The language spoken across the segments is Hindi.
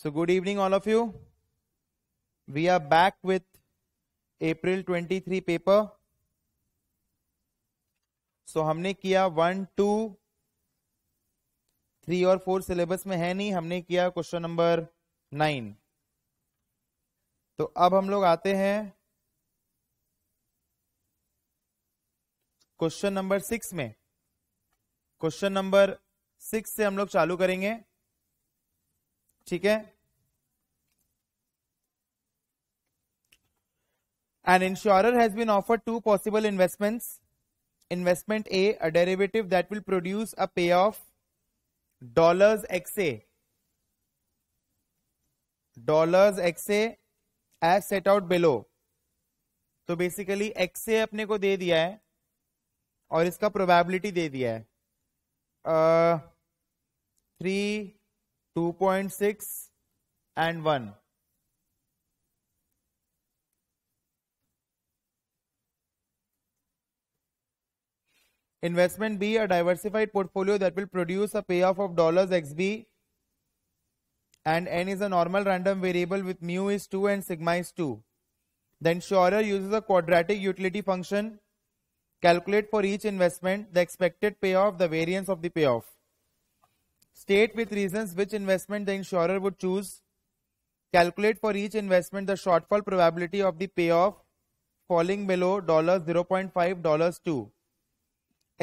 So, good evening, all of you. We are back with April 23 paper. So, हमने किया वन टू थ्री और फोर सिलेबस में है नहीं हमने किया क्वेश्चन नंबर नाइन तो अब हम लोग आते हैं क्वेश्चन नंबर सिक्स में क्वेश्चन नंबर सिक्स से हम लोग चालू करेंगे ठीक है an insurer has been offer to possible investments investment A a derivative that will produce a पे off dollars X A dollars X A as set out below तो बेसिकली एक्सए अपने को दे दिया है और इसका प्रोबेबिलिटी दे दिया है three uh, 2.6 and 1. Investment B, a diversified portfolio that will produce a payoff of dollars XB and N is a normal random variable with mu is 2 and sigma is 2. The insurer uses a quadratic utility function, calculate for each investment the expected payoff, the variance of the payoff. state with reasons which investment the insurer would choose calculate for each investment the shortfall probability of the payoff falling below $0.5 dollars 2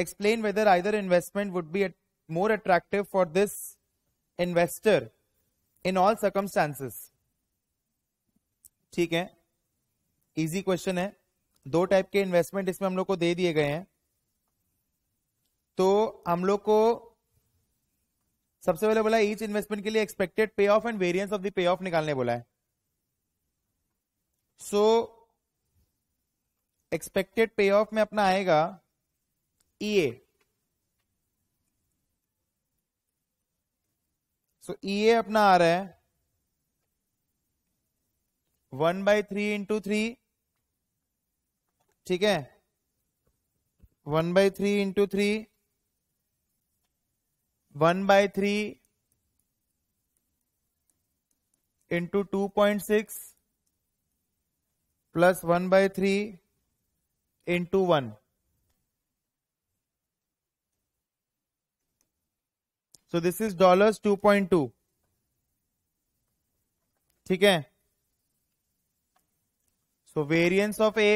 explain whether either investment would be more attractive for this investor in all circumstances ठीक है इजी क्वेश्चन है दो टाइप के इन्वेस्टमेंट इसमें हम लोग को दे दिए गए हैं तो हम लोग को सबसे पहले बोला ईच इन्वेस्टमेंट के लिए expected pay off and variance of the pay off निकालने बोला है सो एक्सपेक्टेड पे ऑफ में अपना आएगा ए सो ए अपना आ रहा है one by three into three ठीक है one by three into three one by three into two point six plus one by three into one so this is dollars two point two ठीक है so variance of A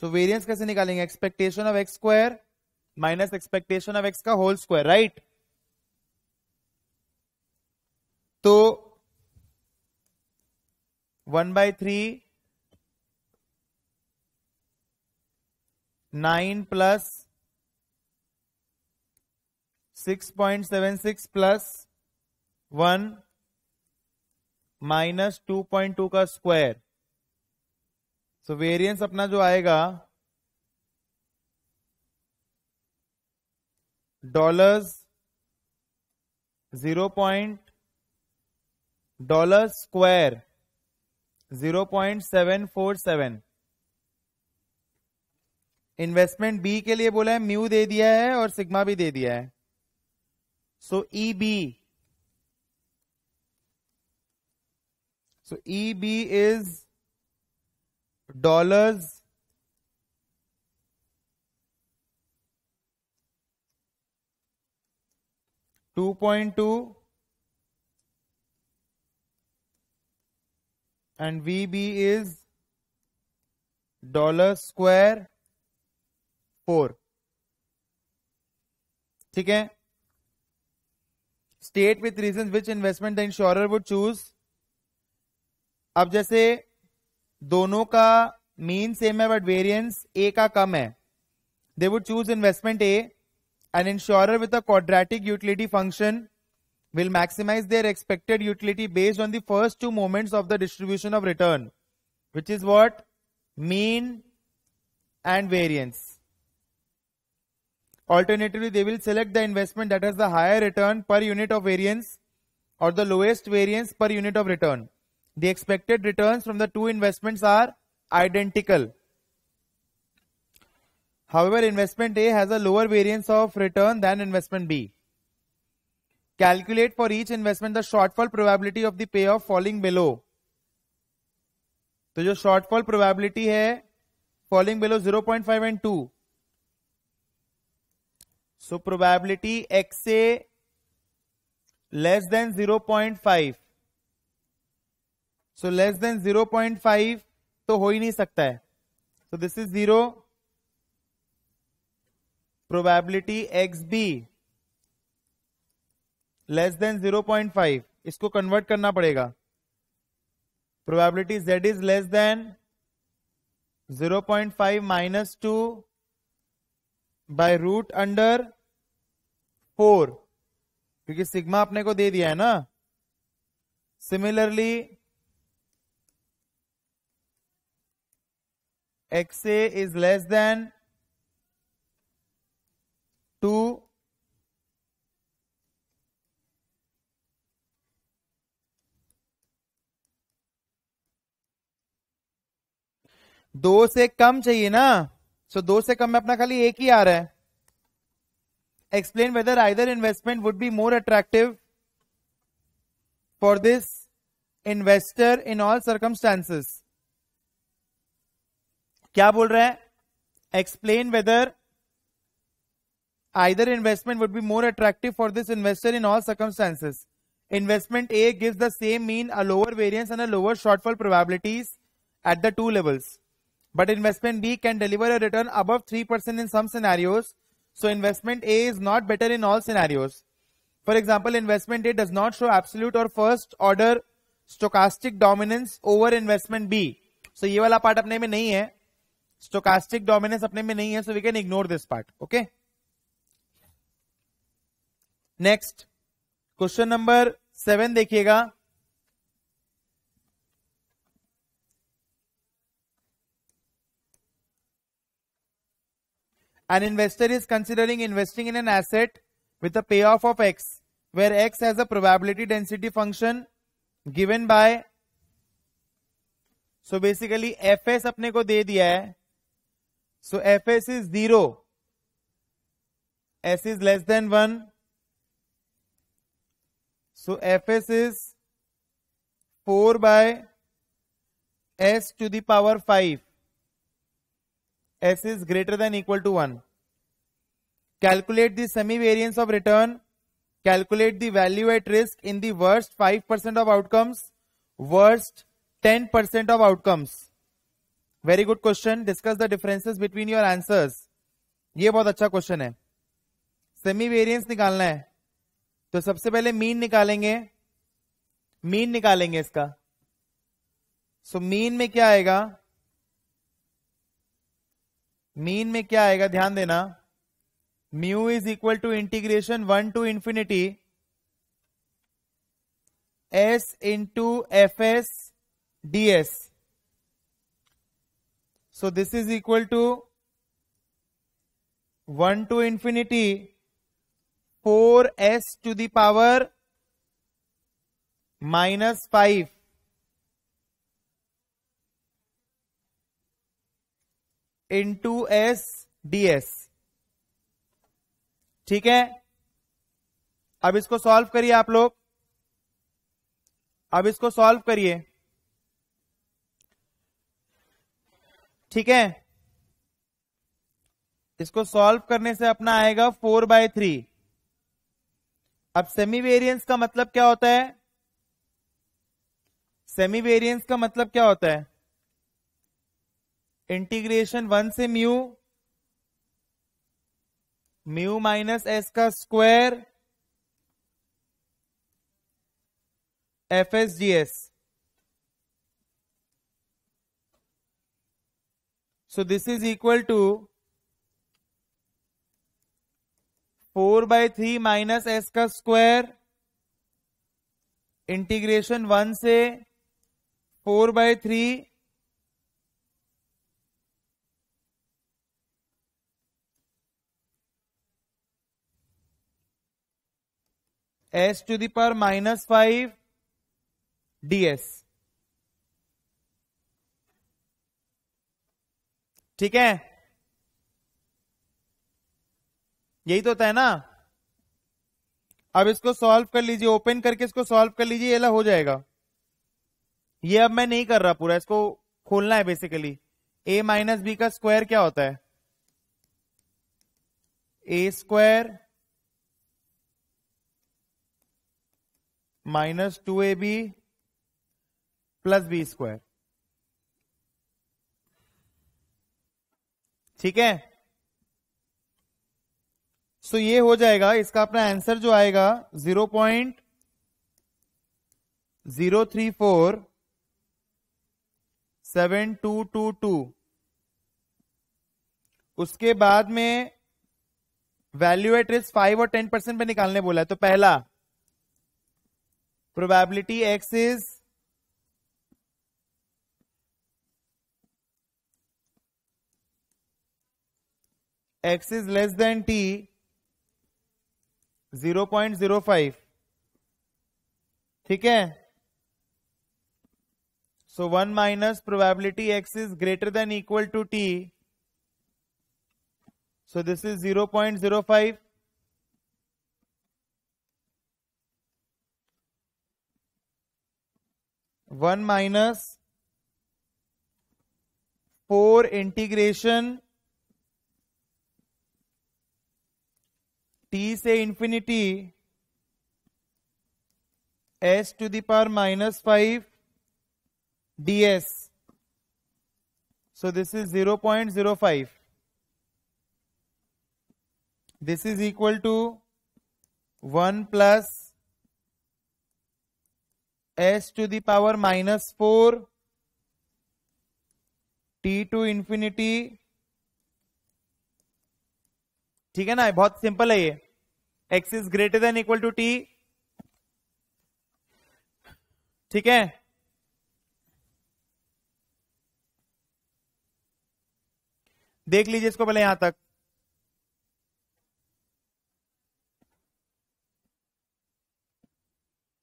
so variance कैसे निकालेंगे expectation of X square minus expectation of X का होल स्क्वायर राइट तो one by three nine plus six point seven six plus one minus two point two का स्क्वायर तो वेरिएंस अपना जो आएगा dollars zero point dollar square zero point seven four seven investment B के लिए बोला है म्यू दे दिया है और सिग्मा भी दे दिया है so E B so E B is dollars two point two and V B is dollar square four ठीक है state with reason which investment the insurer would choose अब जैसे दोनों का मीन सेम है बट वेरियंस ए का कम है they would choose investment A an insurer with quadratic utility function will maximize their expected utility based on the first two moments of the distribution of return which is what mean and variance alternatively they will select the investment that has the higher return per unit of variance or the lowest variance per unit of return The expected returns from the two investments are identical. However, investment A has a lower variance of return than investment B. Calculate for each investment the shortfall probability of the payoff falling below. तो जो shortfall probability है falling below 0.5 and 2 So, probability X A less than 0.5 so less than 0.5 तो हो ही नहीं सकता है so this is zero probability X B less than 0.5 इसको कन्वर्ट करना पड़ेगा probability Z is less than 0.5 minus two by root under four क्योंकि सिग्मा अपने को दे दिया है ना similarly XA is less than 2 दो से कम चाहिए ना सो so, दो से कम में अपना खाली एक ही आ रहा है explain whether either investment would be more attractive for this investor in all circumstances क्या बोल रहा है explain whether either investment would be more attractive for this investor in all circumstances investment A gives the same mean a lower variance and a lower shortfall probabilities at the two levels but investment B can deliver a return above three percent in some so investment A is not better in all scenarios for example investment A does not show absolute और first order stochastic dominance over investment B so ये वाला पार्ट अपने में नहीं है स्टोकास्टिक डोमिनेंस अपने में नहीं है so we can ignore this part okay next question number seven देखिएगा an investor is considering investing in an asset with a पे payoff of X where X as a probability density function given by so basically F S अपने को दे दिया है so fs is 0 s is less than 1 so fs is 4 by s to the power 5 s is greater than equal to 1 calculate the semi variance of return calculate the value at risk in the worst 5% of outcomes worst 10% of outcomes very good question discuss the differences between your answers ये बहुत अच्छा क्वेश्चन है सेमी वेरियंस निकालना है तो सबसे पहले मीन निकालेंगे मीन निकालेंगे इसका सो so, मीन में क्या आएगा मीन में क्या आएगा ध्यान देना mu is equal to integration one to infinity S into F S D S so this is equal to 1 to infinity 4s to the power minus 5 into s ds ठीक है अब इसको सॉल्व करिए आप लोग अब इसको सॉल्व करिए ठीक है इसको सॉल्व करने से अपना आएगा फोर बाय थ्री अब सेमी वेरियंस का मतलब क्या होता है सेमी वेरियंस का मतलब क्या होता है इंटीग्रेशन वन से म्यू म्यू माइनस एस का square F S G S so this is equal to four by three minus S का स्क्वायर इंटीग्रेशन वन से four by three S to the power minus five D S ठीक है यही तो है ना अब इसको सॉल्व कर लीजिए ओपन करके इसको सॉल्व कर लीजिए ये हो जाएगा ये अब मैं नहीं कर रहा पूरा इसको खोलना है बेसिकली ए माइनस बी का स्क्वायर क्या होता है A square minus two A B plus B square ठीक है सो ये हो जाएगा इसका अपना आंसर जो आएगा zero point zero three four seven two two two उसके बाद में वैल्यू एट रिस्क फाइव और टेन परसेंट पर निकालने बोला है तो पहला probability X is X is less than T zero point zero five ठीक है so one minus probability X is greater than equal to T so this is zero point zero five one minus four integration T से infinity S to the power minus five D S so this is zero point zero five this is equal to one plus S to the power minus four T to infinity ठीक है ना बहुत सिंपल है ये X is greater than equal to T ठीक है देख लीजिए इसको पहले यहां तक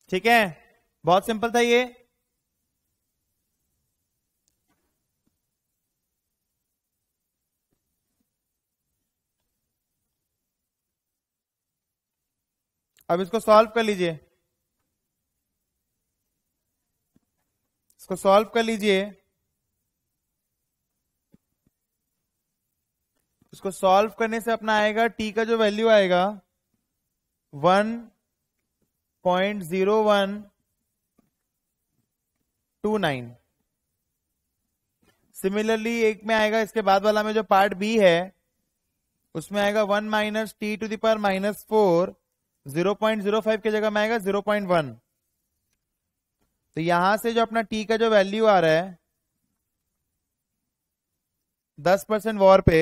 ठीक है बहुत सिंपल था ये अब इसको सॉल्व कर लीजिए इसको सॉल्व कर लीजिए इसको सॉल्व करने से अपना आएगा टी का जो वैल्यू आएगा one point zero one two nine similarly एक में आएगा इसके बाद वाला में जो पार्ट बी है उसमें आएगा one minus T to the power minus four 0.05 की जगह में आएगा 0.1 तो यहां से जो अपना टी का जो वैल्यू आ रहा है दस परसेंट वॉर पे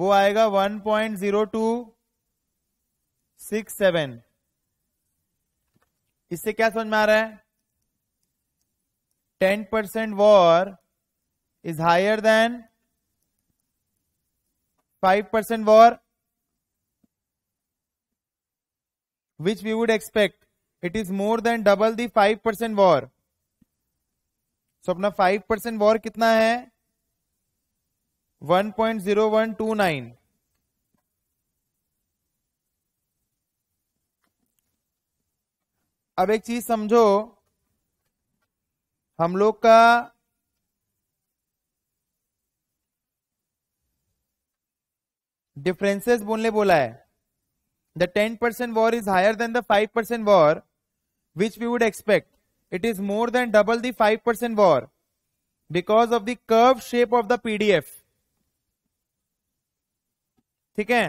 वो आएगा 1.0267 इससे क्या समझ में आ रहा है ten percent VaR is higher than five percent VaR which we would expect. It is more than double the 5% war. So अपना 5% war कितना है 1.0129. अब एक चीज समझो हम लोग का डिफरेंसेस बोलने बोला है the 10% war is higher than the 5% war which we would expect it is more than double the 5% war because of the curved shape of the pdf theek hai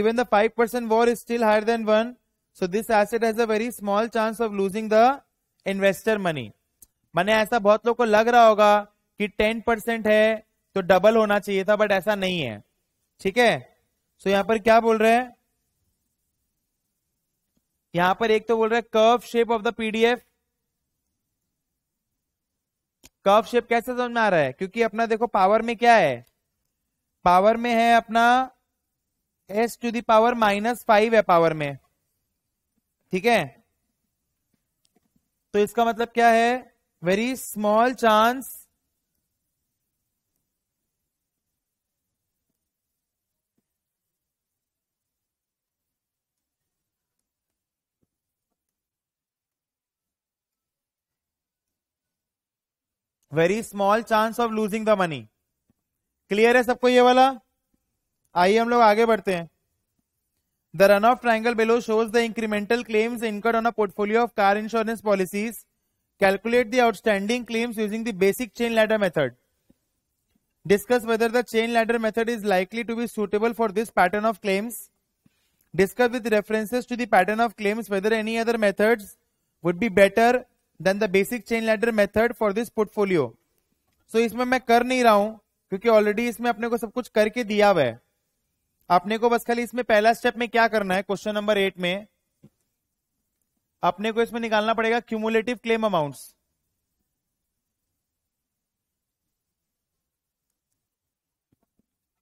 even the 5% war is still higher than 1 so this asset has a very small chance of losing the investor money mane aisa bahut लोग ko lag raha hoga ki 10% hai to double hona chahiye tha but aisa nahi hai theek hai so so, यहां पर क्या बोल रहे हैं यहां पर एक तो बोल रहे है curve shape of the PDF curve shape कैसे समझ में आ रहा है क्योंकि अपना देखो पावर में क्या है पावर में है अपना S to the power minus five है पावर में ठीक है तो इसका मतलब क्या है very small chance very small chance of losing the money clear है सबको ये वाला आइए हम लोग आगे बढ़ते हैं the run off triangle below shows the incremental claims incurred on a portfolio of car insurance policies calculate the outstanding claims using the basic chain ladder method discuss whether the chain ladder method is likely to be suitable for this pattern of claims discuss with references to the pattern of claims whether any other methods would be better than the basic chain ladder method for this portfolio so इसमें मैं कर नहीं रहा हूं क्योंकि ऑलरेडी इसमें अपने को सब कुछ करके दिया हुआ है आपने को बस खाली इसमें पहला स्टेप में क्या करना है क्वेश्चन नंबर एट में अपने को इसमें निकालना पड़ेगा cumulative claim amounts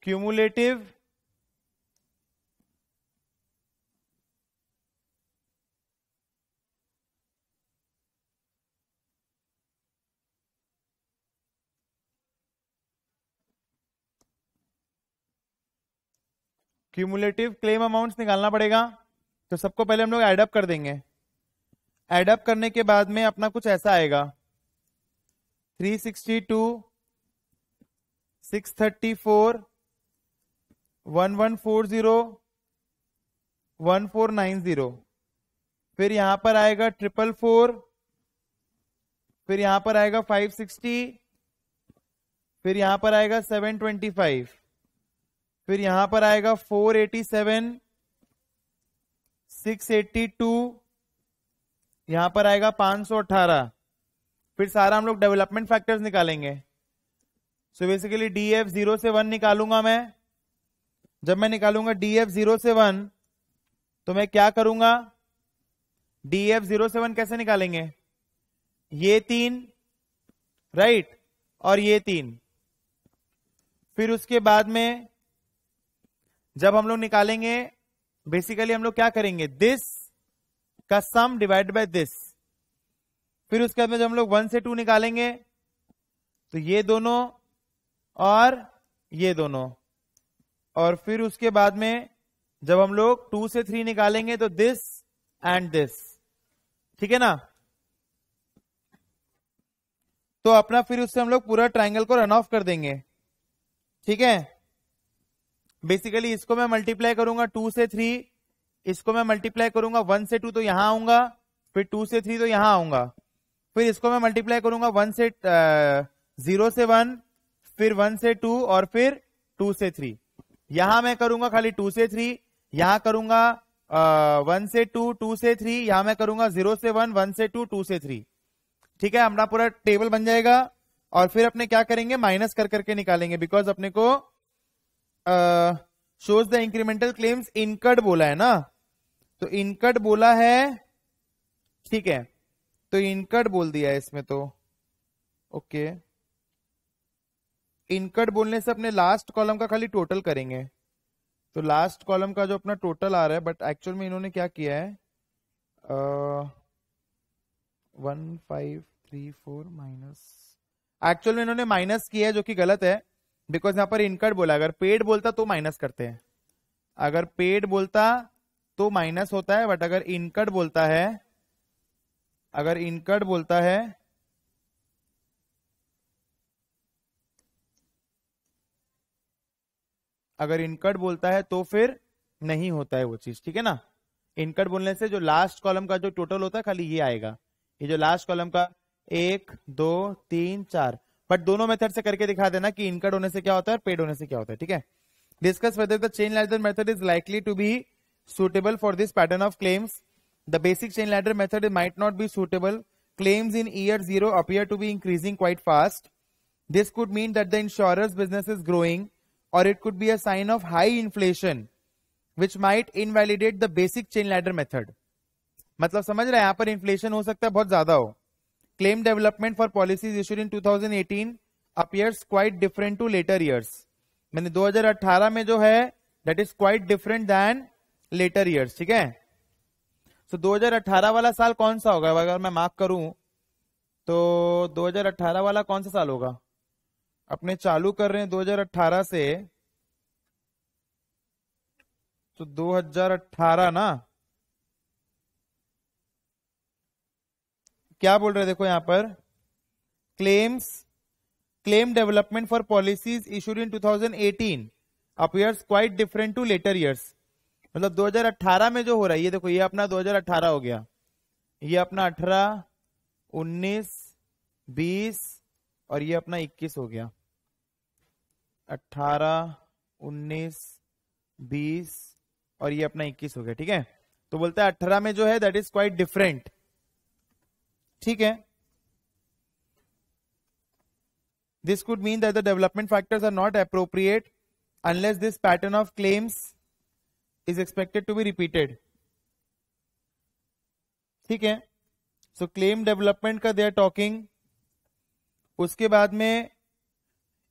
cumulative cumulative claim amount निकालना पड़ेगा तो सबको पहले हम लोग एडअप कर देंगे एडअप करने के बाद में अपना कुछ ऐसा आएगा 362, 634, 1140, फिर यहां पर आएगा ट्रिपल फोर फिर यहां पर आएगा 560, फिर यहां पर आएगा 725. फिर यहां पर आएगा 487 682 यहां पर आएगा 518 फिर सारा हम लोग डेवलपमेंट फैक्टर्स निकालेंगे so basically D F zero से वन निकालूंगा मैं जब मैं निकालूंगा डी एफ जीरो से वन तो मैं क्या करूंगा डी एफ जीरो से वन कैसे निकालेंगे ये तीन राइट और ये तीन फिर उसके बाद में जब हम लोग निकालेंगे बेसिकली हम लोग क्या करेंगे दिस का सम डिवाइड बाय दिस फिर उसके बाद में जब हम लोग वन से टू निकालेंगे तो ये दोनों और ये दोनों और फिर उसके बाद में जब हम लोग टू से थ्री निकालेंगे तो दिस एंड दिस ठीक है ना तो अपना फिर उससे हम लोग पूरा ट्राइंगल को रन ऑफ कर देंगे ठीक है बेसिकली इसको मैं मल्टीप्लाई करूंगा टू से थ्री इसको मैं मल्टीप्लाई करूंगा वन से टू तो यहां आऊंगा फिर टू से थ्री तो यहां आऊंगा फिर इसको मैं मल्टीप्लाई करूंगा वन से जीरो से वन फिर वन से टू और फिर टू से थ्री यहां मैं करूंगा खाली टू से थ्री यहां करूंगा वन से टू टू से थ्री यहां मैं करूंगा जीरो से वन वन से टू टू से थ्री ठीक है हमारा पूरा टेबल बन जाएगा और फिर अपने क्या करेंगे माइनस कर करके निकालेंगे बिकॉज अपने को shows the incremental claims incurred बोला है ना तो इनकट बोला है ठीक है तो इनकट बोल दिया है इसमें तो ओके इनकट बोलने से अपने लास्ट कॉलम का खाली टोटल करेंगे तो लास्ट कॉलम का जो अपना टोटल आ रहा है बट एक्चुअल में इन्होंने क्या किया है one five three four minus actual में इन्होंने माइनस किया है जो कि गलत है बिकॉज यहां पर इनकट बोला अगर पेड बोलता तो माइनस करते हैं अगर पेड बोलता तो माइनस होता है बट अगर इनकट बोलता है अगर इनकट बोलता है अगर इनकट बोलता है तो फिर नहीं होता है वो चीज ठीक है ना इनकट बोलने से जो लास्ट कॉलम का जो टोटल होता है खाली ये आएगा ये जो लास्ट कॉलम का एक दो तीन चार बट दोनों मेथड से करके दिखा देना कि इनकट होने से क्या होता है और पेड होने से क्या होता है ठीक है discuss whether the chain ladder method is likely to be suitable for this pattern of claims the basic chain ladder method might not be suitable claims in year zero appear to be increasing quite fast this could mean that the insurance business is growing और it could be a sign of high inflation which might invalidate the basic chain ladder method मतलब समझ रहे हैं यहां पर इन्फ्लेशन हो सकता है बहुत ज्यादा हो claim development for policies issued in 2018 appears quite different to later years. मैंने 2018 में जो है that is quite different than later years. ठीक है सो so, 2018 वाला साल कौन सा होगा अगर मैं मार्क करूं तो 2018 वाला कौन सा साल होगा अपने चालू कर रहे हैं 2018 से तो 2018 ना क्या बोल रहे देखो यहां पर claims claim development for policies issued in 2018 appears quite different to later years मतलब 2018 में जो हो रहा है ये देखो ये अपना 2018 हो गया ये अपना 18 19 20 और ये अपना 21 हो गया 18 19 20 और ये अपना 21 हो गया ठीक है तो बोलता है 18 में जो है दैट इज क्वाइट डिफरेंट ठीक है this could mean that the development factors are not appropriate unless this pattern of claims is expected to be repeated ठीक है सो क्लेम डेवलपमेंट का दे आर टॉकिंग उसके बाद में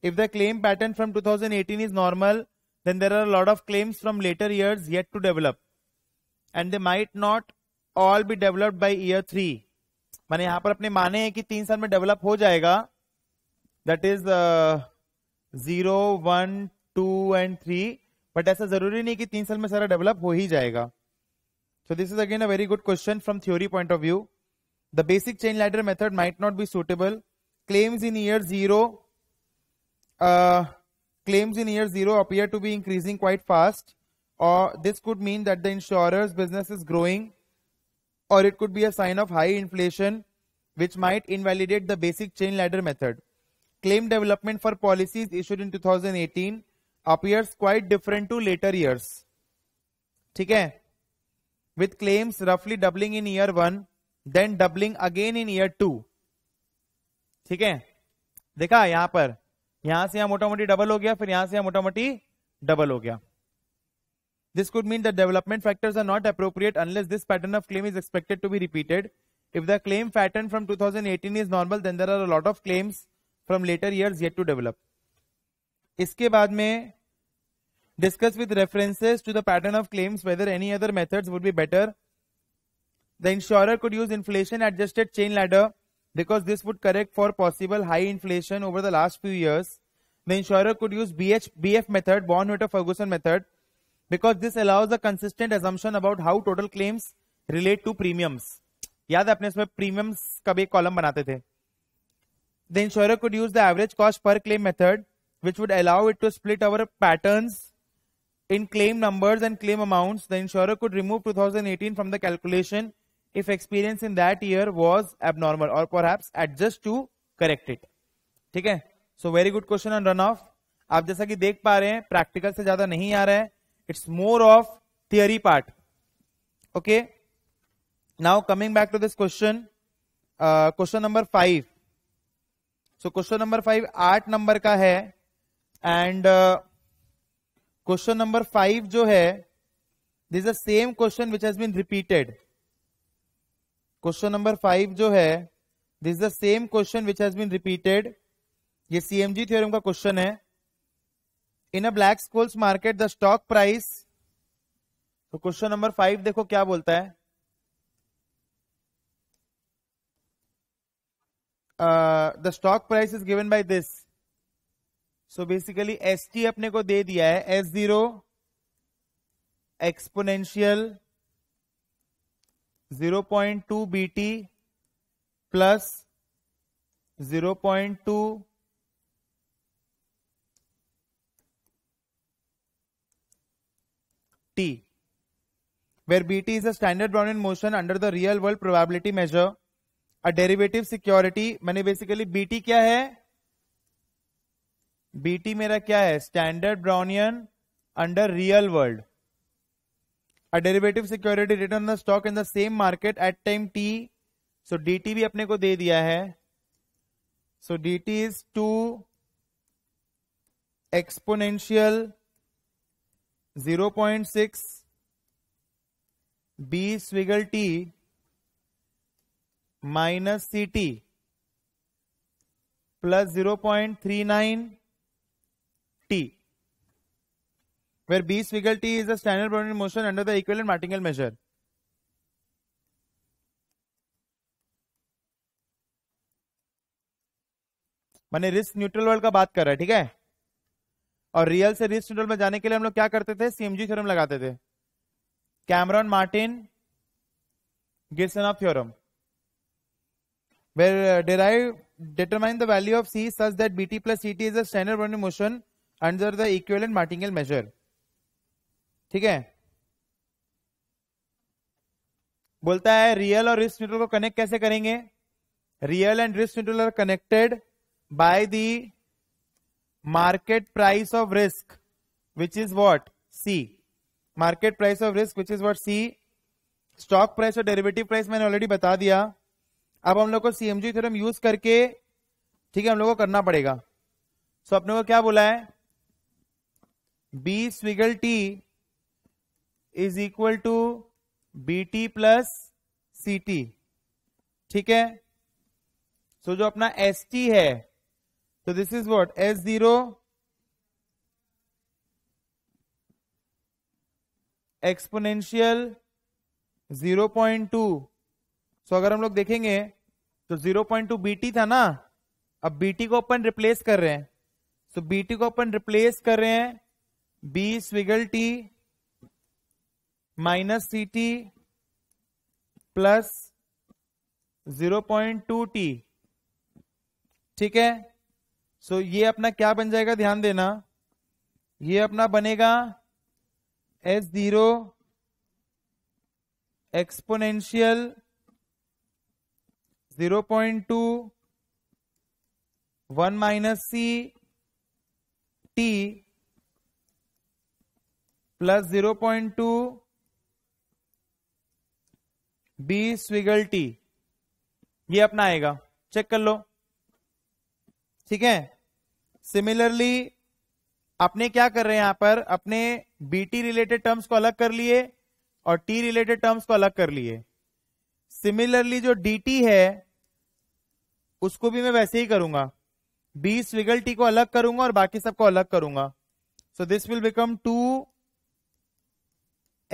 if the claim pattern from 2018 is normal then there are lot of claims from later years yet to develop and they might not all be developed by year three मैंने यहां पर अपने माने हैं कि तीन साल में डेवलप हो जाएगा that is zero one two and three but ऐसा जरूरी नहीं कि तीन साल में सारा डेवलप हो ही जाएगा so this is again a very good question from theory point of view the basic chain ladder method might not be suitable claims in year zero claims in year zero appear to be increasing quite fast और this could mean that the insurance business is growing or it could be a sign of high inflation which might invalidate the basic chain ladder method. Claim development for policies issued in 2018 appears quite different to later years. theek hai with claims roughly doubling in year 1 then doubling again in year 2 ठीक है देखा यहां पर यहां से यहां मोटा मोटी डबल हो गया फिर यहां से यहां मोटा मोटी डबल हो गया This could mean that development factors are not appropriate unless this pattern of claim is expected to be repeated. If the claim pattern from 2018 is normal, then there are a lot of claims from later years yet to develop. Iske baad में discuss with references to the pattern of claims whether any other methods would be better. The insurer could use inflation adjusted chain ladder because this would correct for possible high inflation over the last few years. The insurer could use BH, BF method, born hutter ferguson method because this allows a consistent assumption about how total claims relate to premiums याद है अपने इसमें premiums का भी एक column बनाते थे the insurer could use the average cost per claim method which would allow it to split our patterns in claim numbers and claim amounts the insurer could remove 2018 from the calculation if experience in that year was abnormal or perhaps adjust to correct it ठीक है so very good question on run off आप जैसा कि देख पा रहे हैं प्रैक्टिकल से ज्यादा नहीं आ रहा है it's more of theory part okay now coming back to this question uh, question number five so question number five आठ नंबर का है एंड क्वेश्चन नंबर फाइव जो है this the same question which has been repeated question number five जो है this the same question which has been repeated ये सीएमजी थ्योरम का क्वेश्चन है in a Black Scholes market the stock price तो क्वेश्चन नंबर फाइव देखो क्या बोलता है the stock price is given by this so basically S T अपने को दे दिया है S zero exponential zero point two B T plus zero point two t, where bt is the standard Brownian motion under the real world probability measure, a derivative security. मैंने basically bt क्या है bt मेरा क्या है standard Brownian under real world a derivative security return the stock in the same market at time T so dt भी अपने को दे दिया है so dt is two exponential zero point six B squiggle T minus C T plus zero point three nine T where B squiggle T is the standard motion under the and martingale measure मैंने रिस्क न्यूट्रल वर्ल्ड का बात कर रहा है ठीक है और रियल से रिस्ट में जाने के लिए हम लोग क्या करते थे सीएमजी थ्योरम लगाते थे Cameron Martin Girsanov of theorem where where uh, derive determine the value of c such that bt plus ct is a standard boundary motion under the equivalent martingale measure ठीक है बोलता है रियल और रिस्ट न्यूट्रल को कनेक्ट कैसे करेंगे real and risk neutral are connected by the market price of risk which is what C market price of risk which is what C stock price और डेरिवेटिव प्राइस मैंने ऑलरेडी बता दिया अब हम लोग को सीएमजी थ्योरम यूज करके ठीक है हम लोग को करना पड़ेगा सो so, अपने को क्या बोला है B squiggle T is equal to B T plus C T ठीक है सो जो अपना एस टी है So this is what S0 exponential 0.2 so so अगर हम लोग देखेंगे तो 0.2 बीटी था ना अब बीटी को अपन रिप्लेस कर रहे हैं सो so बीटी को अपन रिप्लेस कर रहे हैं B squiggle T minus C T plus zero T ठीक है सो so, ये अपना क्या बन जाएगा ध्यान देना ये अपना बनेगा S zero exponential zero point two one minus C T plus zero point two B squiggle T ये अपना आएगा चेक कर लो ठीक है सिमिलरली अपने क्या कर रहे हैं यहां पर अपने बीटी रिलेटेड टर्म्स को अलग कर लिए और टी रिलेटेड टर्म्स को अलग कर लिए सिमिलरली जो टी है उसको भी मैं वैसे ही करूंगा बी स्विगल टी को अलग करूंगा और बाकी सबको अलग करूंगा so this will become two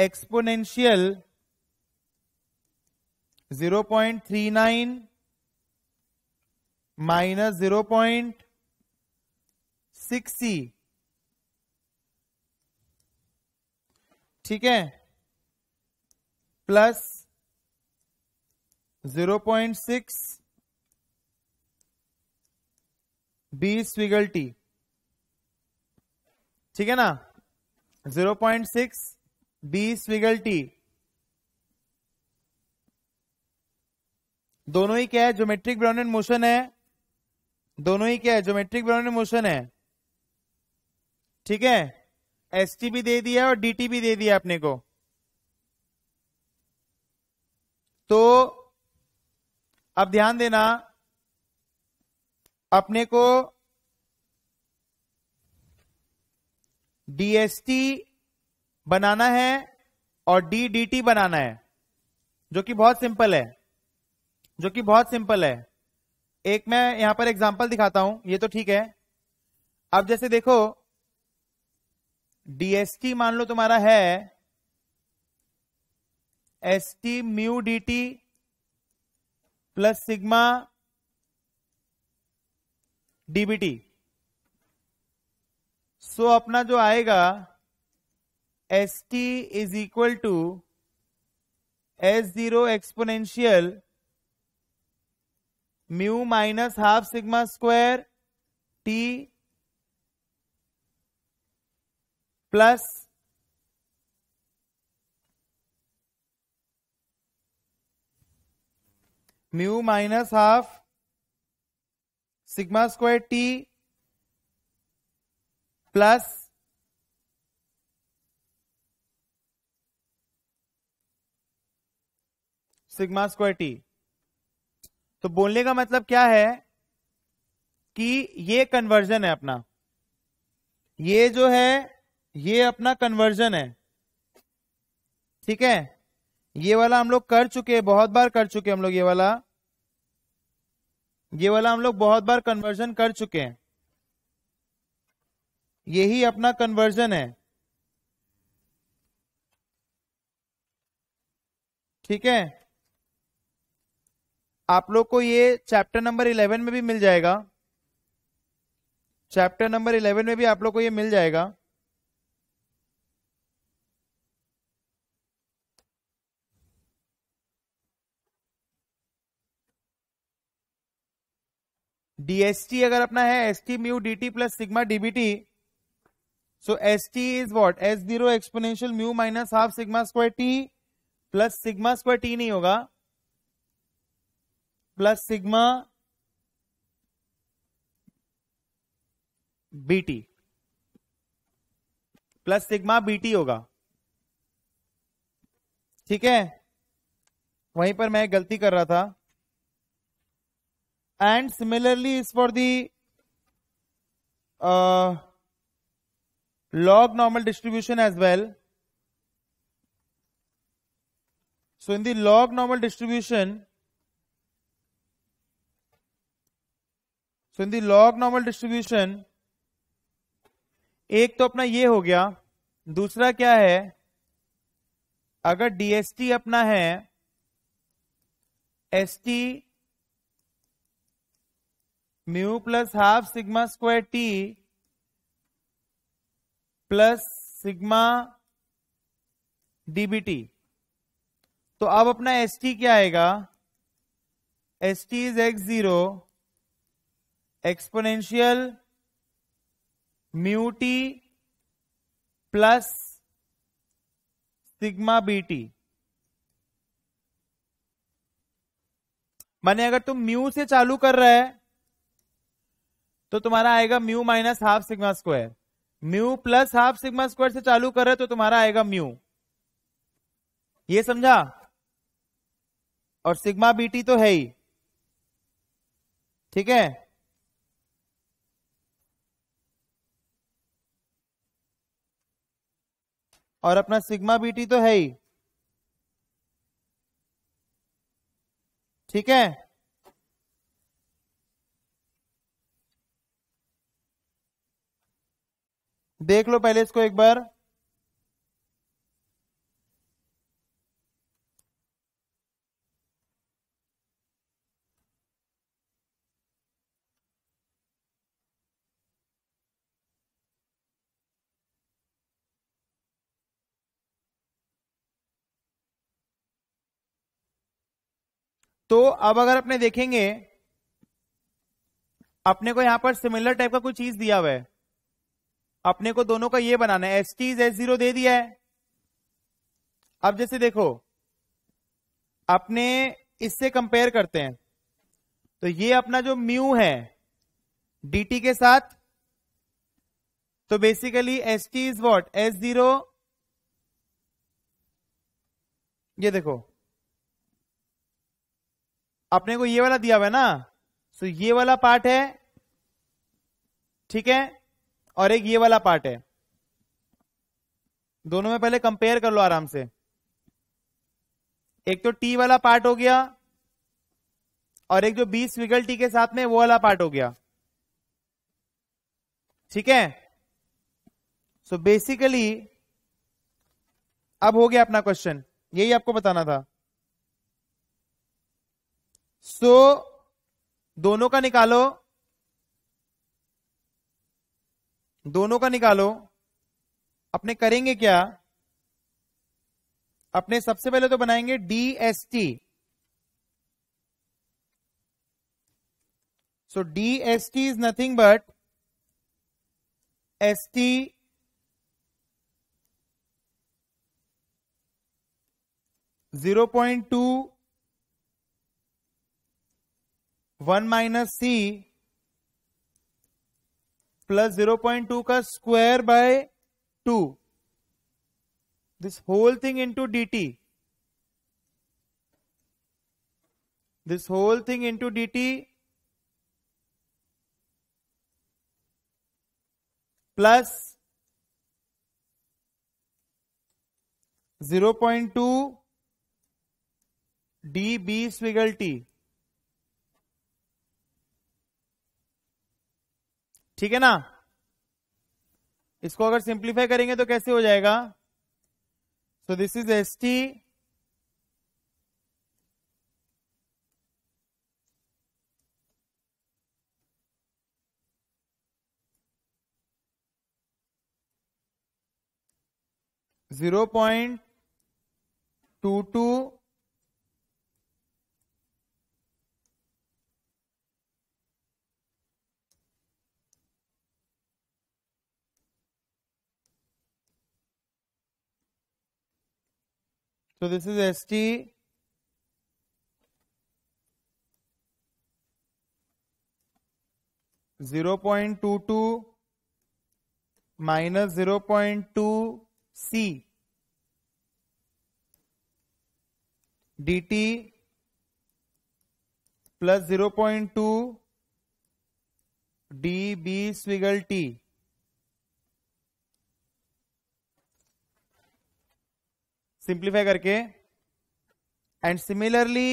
exponential 0.39 minus zero point six ठीक है plus zero point six B squiggle T ठीक है ना zero point six B squiggle T दोनों ही क्या है ज्योमेट्रिक ब्राउन मोशन है दोनों ही क्या है ज्योमेट्रिक बराबर मोशन है ठीक है एस टी भी दे दिया और डी टी भी दे दिया आपने को तो अब ध्यान देना अपने को डीएसटी बनाना है और डी डी टी बनाना है जो कि बहुत सिंपल है जो कि बहुत सिंपल है एक मैं यहां पर एग्जाम्पल दिखाता हूं ये तो ठीक है अब जैसे देखो डीएसटी मान लो तुम्हारा है S T mu D T plus sigma DBT so अपना जो आएगा S T is equal to S zero exponential mu minus half sigma square T plus mu minus half sigma square T plus sigma square T तो बोलने का मतलब क्या है कि ये कन्वर्जन है अपना ये जो है ये अपना कन्वर्जन है ठीक है ये वाला हम लोग कर चुके बहुत बार कर चुके हम लोग ये वाला ये वाला हम लोग बहुत बार कन्वर्जन कर चुके हैं यही अपना कन्वर्जन है ठीक है आप लोग को ये चैप्टर नंबर इलेवन में भी मिल जाएगा चैप्टर नंबर इलेवन में भी आप लोग को ये मिल जाएगा डीएसटी अगर अपना है S T mu D T plus sigma DBT so S T is what S zero exponential mu minus half sigma square T plus sigma square T नहीं होगा plus sigma BT plus sigma BT होगा ठीक है वहीं पर मैं गलती कर रहा था and similarly is for the log normal distribution as well so in the log normal distribution so in the log normal distribution एक तो अपना ये हो गया दूसरा क्या है अगर डीएसटी अपना है S T mu plus half sigma square T plus sigma DBT तो अब अपना एस टी क्या आएगा S T is X zero exponential mu T plus sigma BT माने अगर तुम म्यू से चालू कर रहे तो तुम्हारा आएगा mu minus half sigma square mu plus half sigma square से चालू कर रहे तो तुम्हारा आएगा म्यू ये समझा और सिग्मा बीटी तो है ही ठीक है और अपना सिग्मा बीटी तो है ही ठीक है देख लो पहले इसको एक बार तो अब अगर अपने देखेंगे अपने को यहां पर सिमिलर टाइप का कोई चीज दिया हुआ है अपने को दोनों का ये बनाना है एस टी एस जीरो दे दिया है अब जैसे देखो अपने इससे कंपेयर करते हैं तो ये अपना जो म्यू है डी के साथ तो basically S T is what S zero ये देखो अपने को ये वाला दिया हुआ है ना सो ये वाला पार्ट है ठीक है और एक ये वाला पार्ट है दोनों में पहले कंपेयर कर लो आराम से एक तो टी वाला पार्ट हो गया और एक जो बीस विगल टी के साथ में वो वाला पार्ट हो गया ठीक है सो बेसिकली अब हो गया अपना क्वेश्चन यही आपको बताना था सो दोनों का निकालो दोनों का निकालो अपने करेंगे क्या अपने सबसे पहले तो बनाएंगे DST so DST is nothing but S T zero point two one minus C plus zero point two का square by two this whole thing into D T this whole thing into D T plus zero point two D B squiggle T ठीक है ना इसको अगर सिंप्लीफाई करेंगे तो कैसे हो जाएगा so this is S T zero point two two So this is ST zero point two two minus zero point two C D T plus zero point two D B squiggle T simplify करके and similarly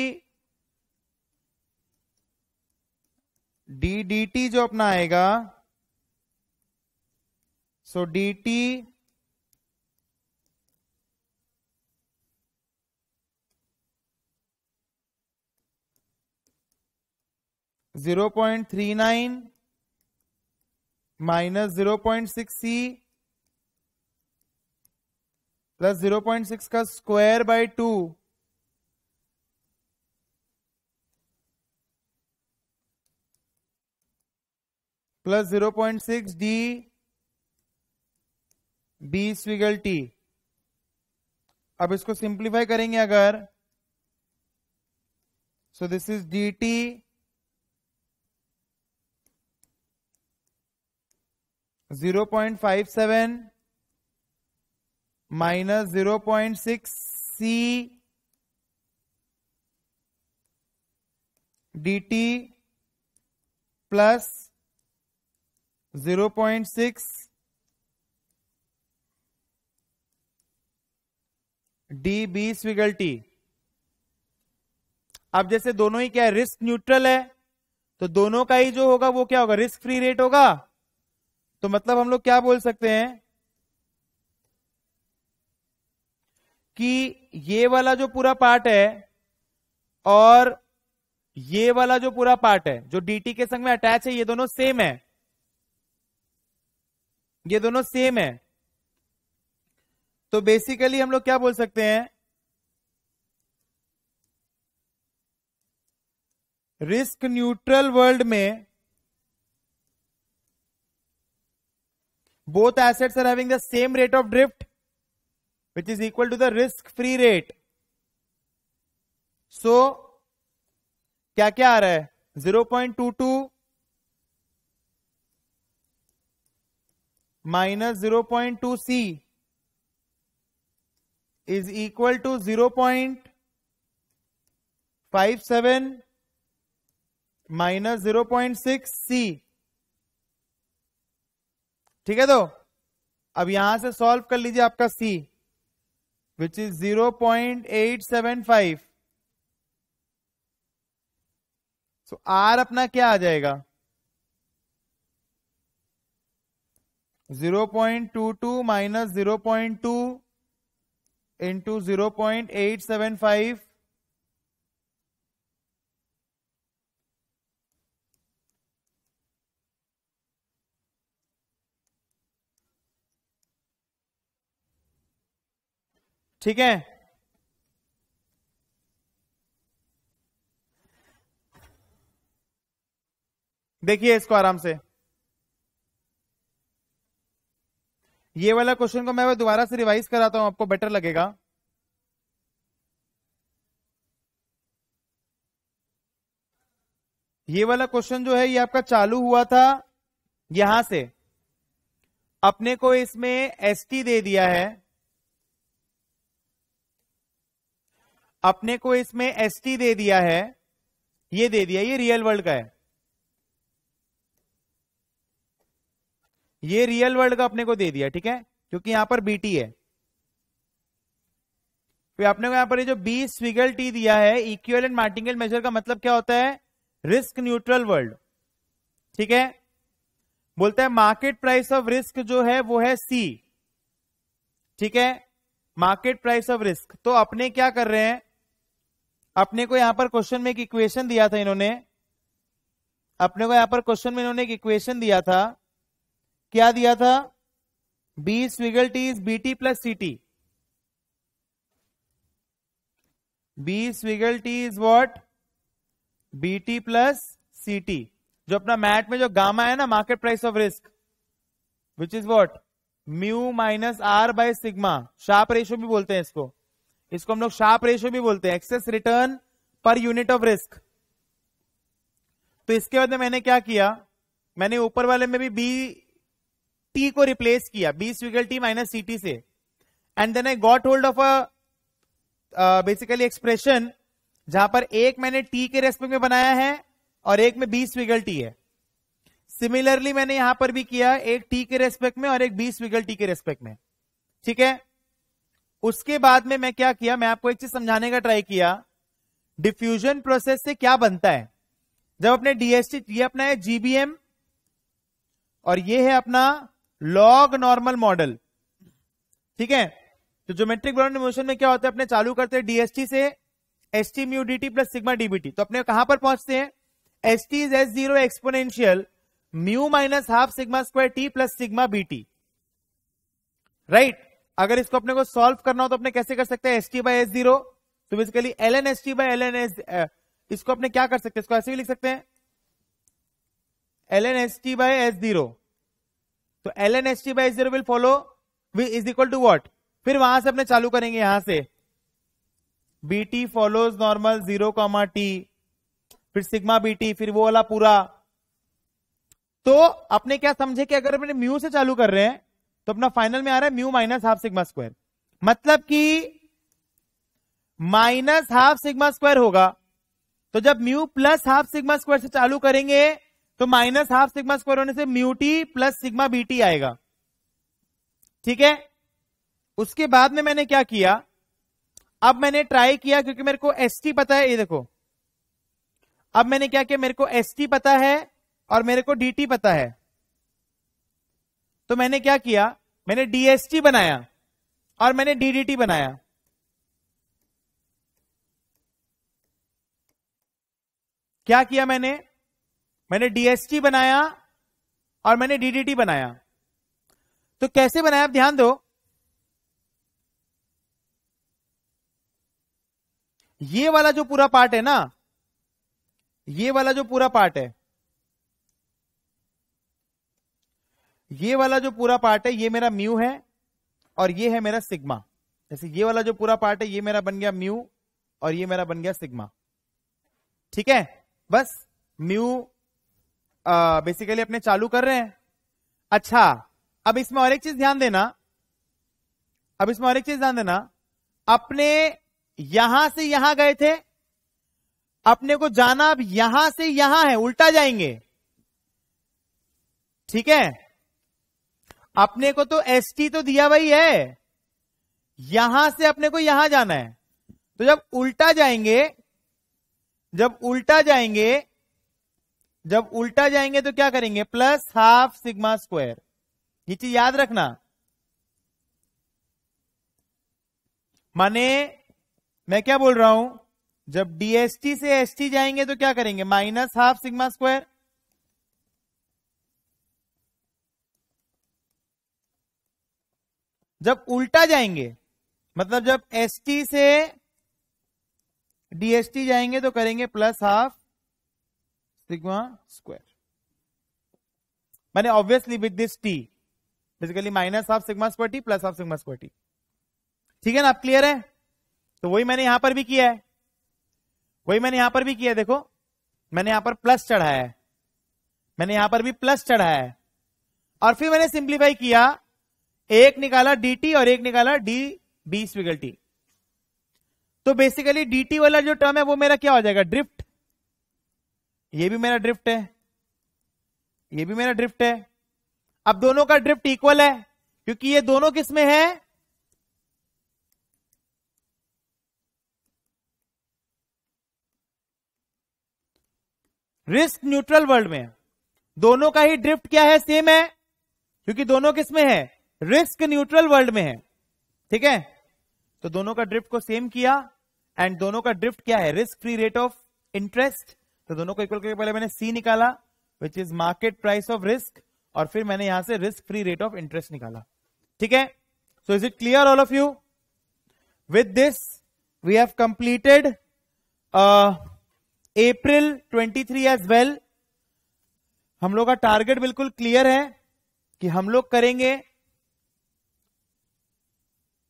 D D T जो अपना आएगा so D T zero point three nine minus zero point six C plus zero point six का square by two plus zero point six D B squiggle T अब इसको सिंप्लीफाई करेंगे अगर so this is D T zero point five seven minus zero point six C D T plus zero point six D B squiggle T अब जैसे दोनों ही क्या है रिस्क न्यूट्रल है तो दोनों का ही जो होगा वो क्या होगा रिस्क फ्री रेट होगा तो मतलब हम लोग क्या बोल सकते हैं कि ये वाला जो पूरा पार्ट है और ये वाला जो पूरा पार्ट है जो डी के संग में अटैच है ये दोनों सेम है ये दोनों सेम है तो बेसिकली हम लोग क्या बोल सकते हैं रिस्क न्यूट्रल वर्ल्ड में both assets are having the same rate of drift which is equal to the risk free rate so so, क्या क्या आ रहा है zero point two two minus zero point two C is equal to zero point five seven minus zero point six C ठीक है तो अब यहां से सॉल्व कर लीजिए आपका C which is 0.875 so so, R अपना क्या आ जाएगा 0.22 minus zero point two into zero point eight seven five ठीक है देखिए इसको आराम से ये वाला क्वेश्चन को मैं दोबारा से रिवाइज कराता हूं आपको बेटर लगेगा ये वाला क्वेश्चन जो है ये आपका चालू हुआ था यहां से अपने को इसमें एसटी दे दिया है अपने को इसमें एस टी दे दिया है ये दे दिया ये रियल वर्ल्ड का है ये रियल वर्ल्ड का अपने को दे दिया ठीक है क्योंकि यहां पर बीटी है फिर आपने को यहां पर ये जो बी स्विगल टी दिया है इक्वल एंड मार्टिंगल मेजर का मतलब क्या होता है रिस्क न्यूट्रल वर्ल्ड ठीक है बोलता है मार्केट प्राइस ऑफ रिस्क जो है वो है सी ठीक है मार्केट प्राइस ऑफ रिस्क तो अपने क्या कर रहे हैं अपने को यहां पर क्वेश्चन में एक इक्वेशन दिया था इन्होंने अपने को यहां पर क्वेश्चन में इन्होंने एक इक्वेशन दिया था क्या दिया था B squiggle T is B T plus C T B squiggle T is what B T plus C T जो अपना मैट में जो गामा है ना market price of risk which is what mu minus R by sigma Sharpe ratio भी बोलते हैं इसको इसको हम लोग शार्प रेशियो भी बोलते हैं excess return per unit of risk तो इसके बाद में मैंने क्या किया मैंने ऊपर वाले में भी बी टी को रिप्लेस किया B squiggle T minus C T से and then I got hold of a basically expression जहां पर एक मैंने टी के रेस्पेक्ट में बनाया है और एक में बी स्विगल टी है सिमिलरली मैंने यहां पर भी किया एक टी के रेस्पेक्ट में और एक बी स्विगल टी के रेस्पेक्ट में ठीक है उसके बाद में मैं क्या किया मैं आपको एक चीज समझाने का ट्राई किया डिफ्यूजन प्रोसेस से क्या बनता है जब अपने डीएसटी ये अपना है जीबीएम और ये है अपना लॉग नॉर्मल मॉडल ठीक है तो ज्योमेट्रिक ब्रॉन मोशन में क्या होता है अपने चालू करते हैं डीएसटी से S T mu D T plus sigma DBT तो अपने कहां पर पहुंचते हैं S T is S zero exponential mu minus half sigma square T plus sigma BT right अगर इसको अपने को सॉल्व करना हो तो अपने कैसे कर सकते हैं S T by S zero तो basically L N S T by L N S इसको अपने क्या कर सकते हैं इसको ऐसे भी लिख सकते हैं L N S T by S zero तो L N S T by S zero will follow V is equal to what फिर वहां से अपने चालू करेंगे यहां से B T follows normal zero comma T फिर सिग्मा बी टी फिर वो वाला पूरा तो अपने क्या समझे कि अगर अपने म्यू से चालू कर रहे हैं तो अपना फाइनल में आ रहा है mu minus half sigma square मतलब कि माइनस हाफ सिग्मा स्क्वायर होगा तो जब mu plus half sigma square से चालू करेंगे तो माइनस हाफ सिग्मा स्क्वायर होने से mu T plus sigma B T आएगा ठीक है उसके बाद में मैंने क्या किया अब मैंने ट्राई किया क्योंकि मेरे को एस टी पता है ये देखो अब मैंने क्या किया मेरे को एस टी पता है और मेरे को डी टी पता है तो मैंने क्या किया मैंने डीएसटी बनाया और मैंने डीडीटी बनाया क्या किया मैंने मैंने डीएसटी बनाया और मैंने डीडीटी बनाया तो कैसे बनाया आप ध्यान दो ये वाला जो पूरा पार्ट है ना ये वाला जो पूरा पार्ट है ये वाला जो पूरा पार्ट है ये मेरा म्यू है और ये है मेरा सिग्मा जैसे ये वाला जो पूरा पार्ट है ये मेरा बन गया म्यू और ये मेरा बन गया सिग्मा ठीक है बस म्यू बेसिकली अपने चालू कर रहे हैं अच्छा अब इसमें और एक चीज ध्यान देना अब इसमें और एक चीज ध्यान देना अपने यहां से यहां गए थे अपने को जाना अब यहां से यहां है उल्टा जाएंगे ठीक है अपने को तो एस टी तो दिया भाई है यहां से अपने को यहां जाना है तो जब उल्टा जाएंगे जब उल्टा जाएंगे जब उल्टा जाएंगे तो क्या करेंगे प्लस हाफ सिग्मा स्क्वायर ये चीज याद रखना माने मैं क्या बोल रहा हूं जब डीएसटी से एसटी जाएंगे तो क्या करेंगे माइनस हाफ सिग्मा स्क्वायर जब उल्टा जाएंगे मतलब जब एस टी से डीएसटी जाएंगे तो करेंगे प्लस हाफ सिग्मा स्क्वायर मैंने obviously with this T basically minus half sigma square T plus half sigma square T ठीक है ना आप क्लियर है तो वही मैंने यहां पर भी किया है वही मैंने यहां पर भी किया है देखो मैंने यहां पर प्लस चढ़ाया है मैंने यहां पर भी प्लस चढ़ाया है और फिर मैंने सिंप्लीफाई किया एक निकाला dt और एक निकाला डी बी स्विगल टी तो बेसिकली dt वाला जो टर्म है वो मेरा क्या हो जाएगा ड्रिफ्ट ये भी मेरा ड्रिफ्ट है ये भी मेरा ड्रिफ्ट है अब दोनों का ड्रिफ्ट इक्वल है क्योंकि ये दोनों में है रिस्क न्यूट्रल वर्ल्ड में दोनों का ही ड्रिफ्ट क्या है सेम है क्योंकि दोनों में है रिस्क न्यूट्रल वर्ल्ड में है ठीक है तो दोनों का ड्रिफ्ट को सेम किया एंड दोनों का ड्रिफ्ट क्या है risk free rate of interest तो दोनों को इक्वल करके पहले मैंने सी निकाला which is market price of risk और फिर मैंने यहां से risk free rate of interest निकाला ठीक है so is it clear all of you with this we have completed twenty 23 as well हम लोग का टारगेट बिल्कुल क्लियर है कि हम लोग करेंगे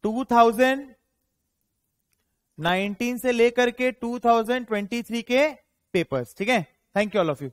2019 से लेकर के 2023 के पेपर्स ठीक है thank you all of you